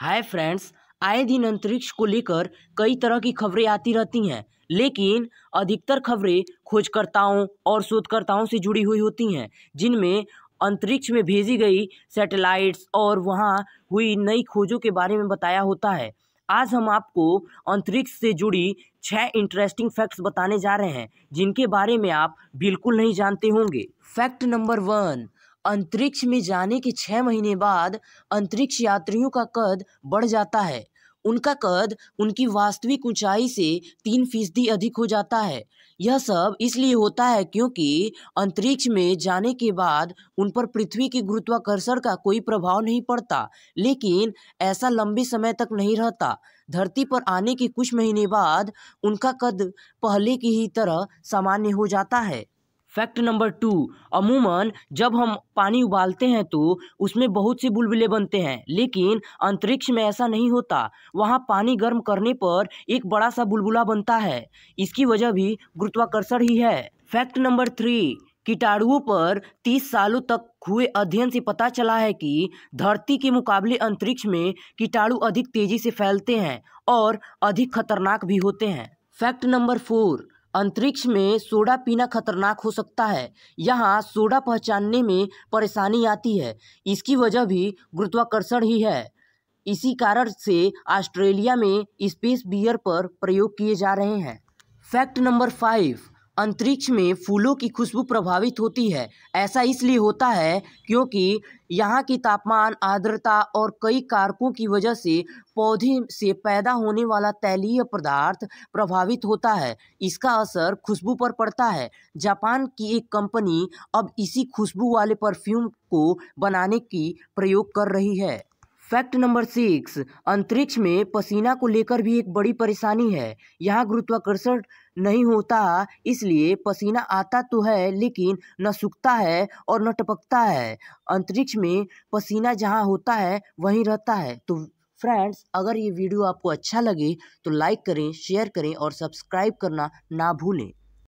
hi friends आए दिन अंतरिक्ष को लेकर कई तरह की खबरें आती रहती हैं लेकिन अधिकतर खबरें खोजकर्ताओं और शोधकर्ताओं से जुड़ी हुई होती हैं जिनमें अंतरिक्ष में भेजी गई सैटेलाइट्स और वहाँ हुई नई खोजों के बारे में बताया होता है आज हम आपको अंतरिक्ष से जुड़ी छः इंटरेस्टिंग फैक्ट्स बताने जा रहे हैं जिनके बारे में आप बिल्कुल नहीं जानते होंगे फैक्ट नंबर वन अंतरिक्ष में जाने के छः महीने बाद अंतरिक्ष यात्रियों का कद बढ़ जाता है उनका कद उनकी वास्तविक ऊंचाई से तीन फीसदी अधिक हो जाता है यह सब इसलिए होता है क्योंकि अंतरिक्ष में जाने के बाद उन पर पृथ्वी के गुरुत्वाकर्षण का कोई प्रभाव नहीं पड़ता लेकिन ऐसा लंबे समय तक नहीं रहता धरती पर आने के कुछ महीने बाद उनका कद पहले की ही तरह सामान्य हो जाता है फैक्ट नंबर टू अमूमन जब हम पानी उबालते हैं तो उसमें बहुत से बुलबुले बनते हैं लेकिन अंतरिक्ष में ऐसा नहीं होता वहाँ पानी गर्म करने पर एक बड़ा सा बुलबुला बनता है इसकी वजह भी गुरुत्वाकर्षण ही है फैक्ट नंबर थ्री कीटाणुओं पर 30 सालों तक हुए अध्ययन से पता चला है कि धरती के मुकाबले अंतरिक्ष में कीटाणु अधिक तेजी से फैलते हैं और अधिक खतरनाक भी होते हैं फैक्ट नंबर फोर अंतरिक्ष में सोडा पीना खतरनाक हो सकता है यहाँ सोडा पहचानने में परेशानी आती है इसकी वजह भी गुरुत्वाकर्षण ही है इसी कारण से ऑस्ट्रेलिया में स्पेस बियर पर प्रयोग किए जा रहे हैं फैक्ट नंबर फाइव अंतरिक्ष में फूलों की खुशबू प्रभावित होती है ऐसा इसलिए होता है क्योंकि यहाँ की तापमान आर्द्रता और कई कारकों की वजह से पौधे से पैदा होने वाला तैलीय पदार्थ प्रभावित होता है इसका असर खुशबू पर पड़ता है जापान की एक कंपनी अब इसी खुशबू वाले परफ्यूम को बनाने की प्रयोग कर रही है फैक्ट नंबर सिक्स अंतरिक्ष में पसीना को लेकर भी एक बड़ी परेशानी है यहाँ गुरुत्वाकर्षण नहीं होता इसलिए पसीना आता तो है लेकिन न सूखता है और न टपकता है अंतरिक्ष में पसीना जहाँ होता है वहीं रहता है तो फ्रेंड्स अगर ये वीडियो आपको अच्छा लगे तो लाइक करें शेयर करें और सब्सक्राइब करना ना भूलें